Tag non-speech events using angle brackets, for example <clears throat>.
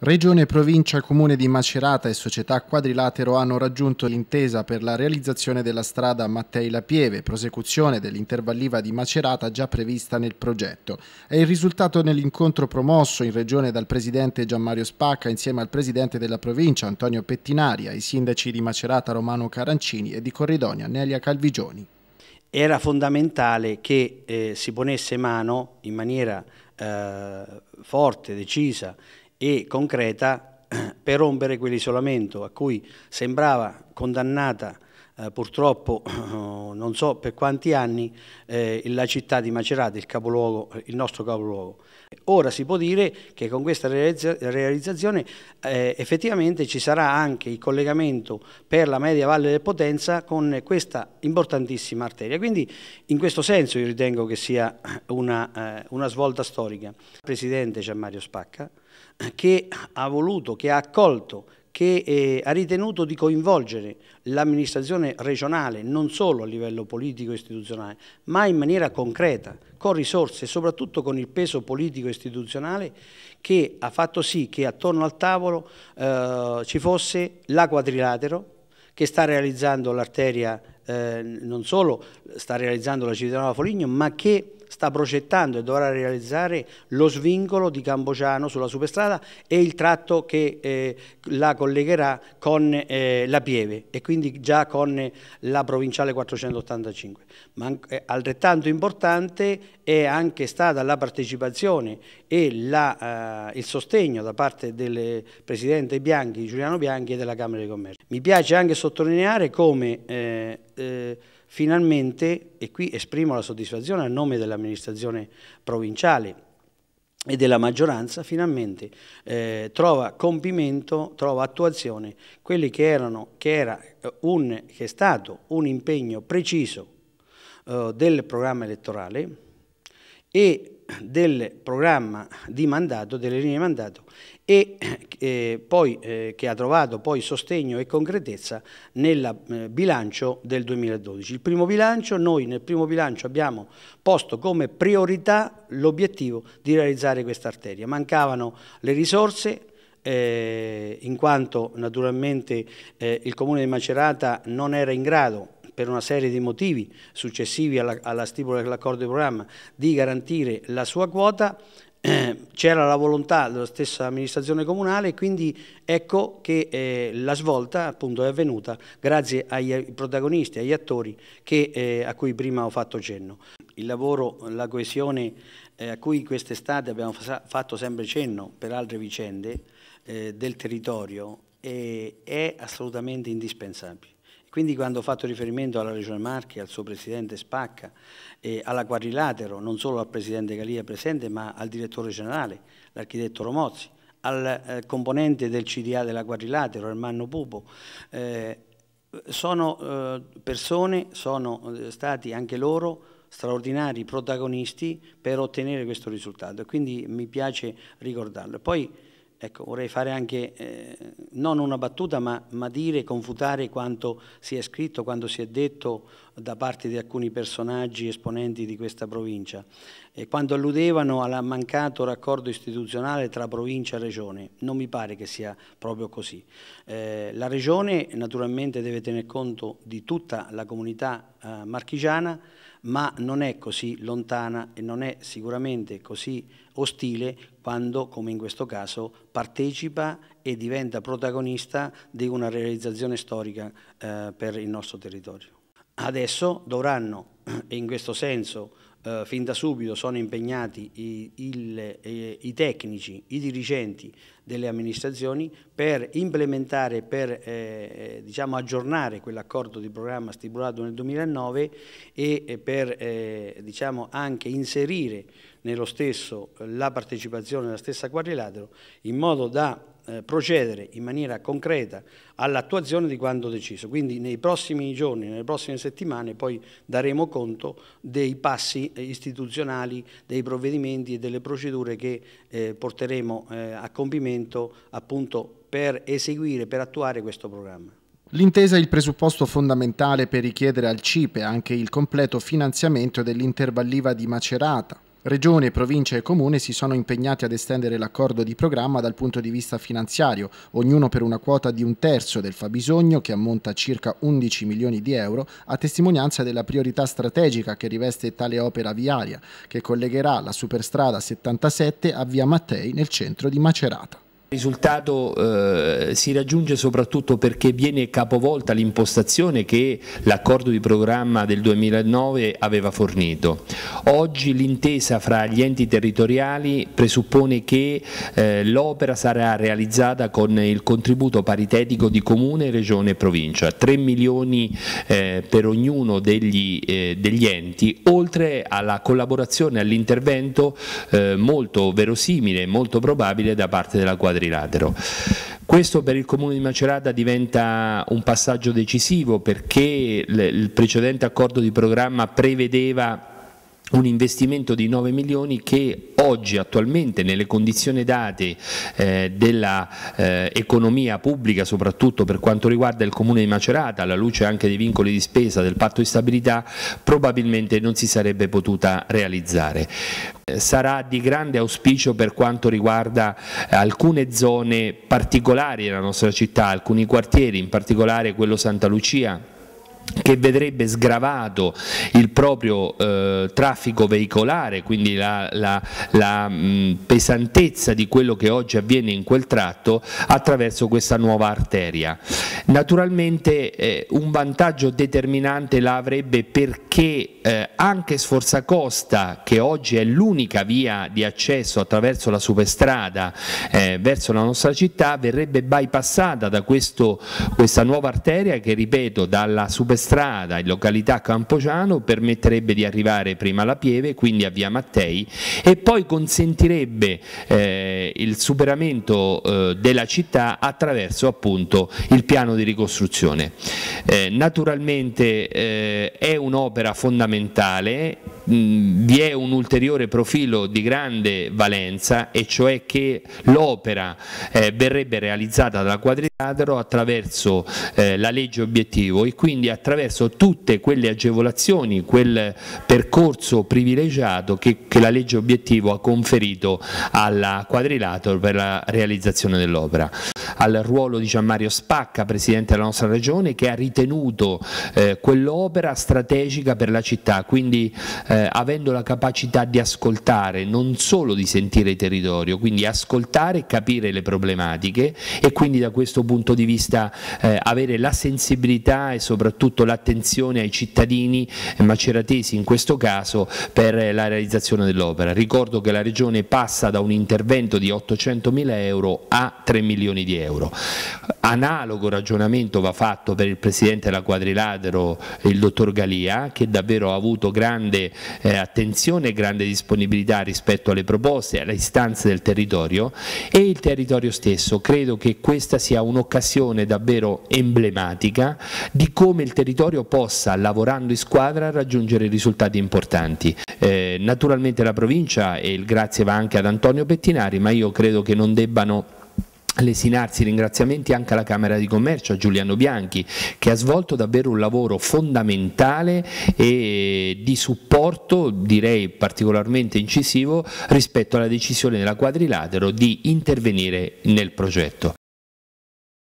Regione, Provincia, Comune di Macerata e Società Quadrilatero hanno raggiunto l'intesa per la realizzazione della strada Mattei lapieve prosecuzione dell'intervalliva di Macerata già prevista nel progetto. È il risultato nell'incontro promosso in Regione dal Presidente Gianmario Spacca insieme al Presidente della Provincia Antonio Pettinaria, i sindaci di Macerata Romano Carancini e di Corridonia Nelia Calvigioni. Era fondamentale che eh, si ponesse mano in maniera eh, forte, decisa e concreta <clears throat> per rompere quell'isolamento a cui sembrava condannata eh, purtroppo <clears throat> non so per quanti anni eh, la città di Macerata, il, capoluogo, eh, il nostro capoluogo. Ora si può dire che con questa realizzazione eh, effettivamente ci sarà anche il collegamento per la media valle del Potenza con questa importantissima arteria, quindi in questo senso io ritengo che sia una, eh, una svolta storica. Il Presidente Gianmario Spacca che ha voluto, che ha accolto che eh, ha ritenuto di coinvolgere l'amministrazione regionale non solo a livello politico e istituzionale, ma in maniera concreta, con risorse e soprattutto con il peso politico e istituzionale che ha fatto sì che attorno al tavolo eh, ci fosse la quadrilatero che sta realizzando l'arteria Ehm, non solo sta realizzando la città nuova Foligno, ma che sta progettando e dovrà realizzare lo svincolo di Cambogiano sulla superstrada e il tratto che eh, la collegherà con eh, la Pieve e quindi già con la provinciale 485. Ma eh, altrettanto importante è anche stata la partecipazione e la, eh, il sostegno da parte del Presidente Bianchi, Giuliano Bianchi e della Camera di Commercio. Mi piace anche sottolineare come eh, eh, finalmente, e qui esprimo la soddisfazione a nome dell'amministrazione provinciale e della maggioranza, finalmente eh, trova compimento, trova attuazione quelli che, erano, che, era eh, un, che è stato un impegno preciso eh, del programma elettorale, e del programma di mandato, delle linee di mandato e eh, poi, eh, che ha trovato poi sostegno e concretezza nel eh, bilancio del 2012. Il primo bilancio, noi nel primo bilancio abbiamo posto come priorità l'obiettivo di realizzare questa arteria. Mancavano le risorse, eh, in quanto naturalmente eh, il Comune di Macerata non era in grado per una serie di motivi successivi alla, alla stipula dell'accordo di programma di garantire la sua quota, <clears throat> c'era la volontà della stessa amministrazione comunale e quindi ecco che eh, la svolta appunto è avvenuta grazie ai protagonisti, agli attori che, eh, a cui prima ho fatto cenno. Il lavoro, la coesione eh, a cui quest'estate abbiamo fatto sempre cenno per altre vicende eh, del territorio eh, è assolutamente indispensabile. Quindi quando ho fatto riferimento alla Regione Marche, al suo Presidente Spacca, e alla Quadrilatero, non solo al Presidente Galia presente, ma al Direttore Generale, l'architetto Romozzi, al eh, componente del CDA della Quadrilatero, Ermanno Pupo, eh, sono eh, persone, sono eh, stati anche loro straordinari protagonisti per ottenere questo risultato quindi mi piace ricordarlo. Poi ecco, vorrei fare anche, eh, non una battuta, ma, ma, dire, confutare quanto si è scritto, quanto si è detto da parte di alcuni personaggi esponenti di questa provincia e quando alludevano al mancato raccordo istituzionale tra provincia e regione. Non mi pare che sia proprio così. Eh, la regione naturalmente deve tener conto di tutta la comunità eh, marchigiana, ma non è così lontana e non è sicuramente così ostile quando, come in questo caso, partecipa e diventa protagonista di una realizzazione storica eh, per il nostro territorio. Adesso dovranno, <clears throat> in questo senso eh, fin da subito sono impegnati i, il, eh, i, tecnici, i dirigenti delle amministrazioni per implementare, per eh, eh diciamo aggiornare quell'accordo di programma stipulato nel 2009 e eh, per eh, diciamo anche inserire nello stesso la partecipazione della stessa quadrilatero in modo da eh, procedere in maniera concreta all'attuazione di quanto deciso. Quindi nei prossimi giorni, nelle prossime settimane poi daremo conto dei passi eh, istituzionali, dei provvedimenti e delle procedure che eh, porteremo a compimento appunto per eseguire, per attuare questo programma. L'intesa è il presupposto fondamentale per richiedere al CIPE anche il completo finanziamento dell'intervalliva di Macerata, Regione, provincia e comune si sono impegnati ad estendere l'accordo di programma dal punto di vista finanziario, ognuno per una quota di un terzo del fabbisogno che ammonta a circa 11 milioni di euro, a testimonianza della priorità strategica che riveste tale opera viaria, che collegherà la superstrada 77 a via Mattei nel centro di Macerata. Il risultato eh, si raggiunge soprattutto perché viene capovolta l'impostazione che l'accordo di programma del 2009 aveva fornito. Oggi l'intesa fra gli enti territoriali presuppone che eh, l'opera sarà realizzata con il contributo paritetico di comune, regione e provincia, 3 milioni eh, per ognuno degli, eh, degli, enti, oltre alla collaborazione e all'intervento eh, molto verosimile e molto probabile da parte della quadriga quadrilatero. Questo per il Comune di Macerata diventa un passaggio decisivo perché il precedente accordo di programma prevedeva un investimento di 9 milioni che oggi attualmente nelle condizioni date eh, dell'economia eh, pubblica soprattutto per quanto riguarda il comune di Macerata alla luce anche dei vincoli di spesa del patto di stabilità probabilmente non si sarebbe potuta realizzare. Eh, sarà di grande auspicio per quanto riguarda eh, alcune zone particolari della nostra città, alcuni quartieri, in particolare quello Santa Lucia che vedrebbe sgravato il proprio eh, traffico veicolare, quindi la, la, la mh, pesantezza di quello che oggi avviene in quel tratto attraverso questa nuova arteria. Naturalmente eh, un vantaggio determinante la avrebbe perché eh, anche Sforzacosta, che oggi è l'unica via di accesso attraverso la superstrada eh, verso la nostra città, verrebbe bypassata da questo, questa nuova arteria che, ripeto, dalla superstrada strada in località Campogiano permetterebbe di arrivare prima alla Pieve, quindi a via Mattei e poi consentirebbe eh, il superamento eh, della città attraverso appunto il piano di ricostruzione. Eh, naturalmente eh, è un'opera fondamentale vi è un ulteriore profilo di grande valenza e cioè che l'opera eh, verrebbe realizzata dalla Quadrilatero attraverso eh, la legge obiettivo e quindi attraverso tutte quelle agevolazioni, quel percorso privilegiato che, che la legge obiettivo ha conferito alla Quadrilatero per la realizzazione dell'opera. Al ruolo di Gianmario Spacca, Presidente della nostra Regione, che ha ritenuto eh, quell'opera strategica per la città, quindi eh, eh, avendo la capacità di ascoltare, non solo di sentire il territorio, quindi ascoltare e capire le problematiche e quindi da questo punto di vista eh, avere la sensibilità e soprattutto l'attenzione ai cittadini maceratesi in questo caso per la realizzazione dell'opera. Ricordo che la Regione passa da un intervento di 800 mila euro a 3 milioni di euro. Analogo ragionamento va fatto per il Presidente della Quadrilatero, il Dottor Galia, che davvero ha avuto grande eh, attenzione e grande disponibilità rispetto alle proposte, e alle istanze del territorio e il territorio stesso. Credo che questa sia un'occasione davvero emblematica di come il territorio possa, lavorando in squadra, raggiungere risultati importanti. Eh, naturalmente la provincia, e il grazie va anche ad Antonio Pettinari, ma io credo che non debbano lesinarsi ringraziamenti anche alla Camera di Commercio, a Giuliano Bianchi, che ha svolto davvero un lavoro fondamentale e di supporto, direi particolarmente incisivo, rispetto alla decisione della Quadrilatero di intervenire nel progetto.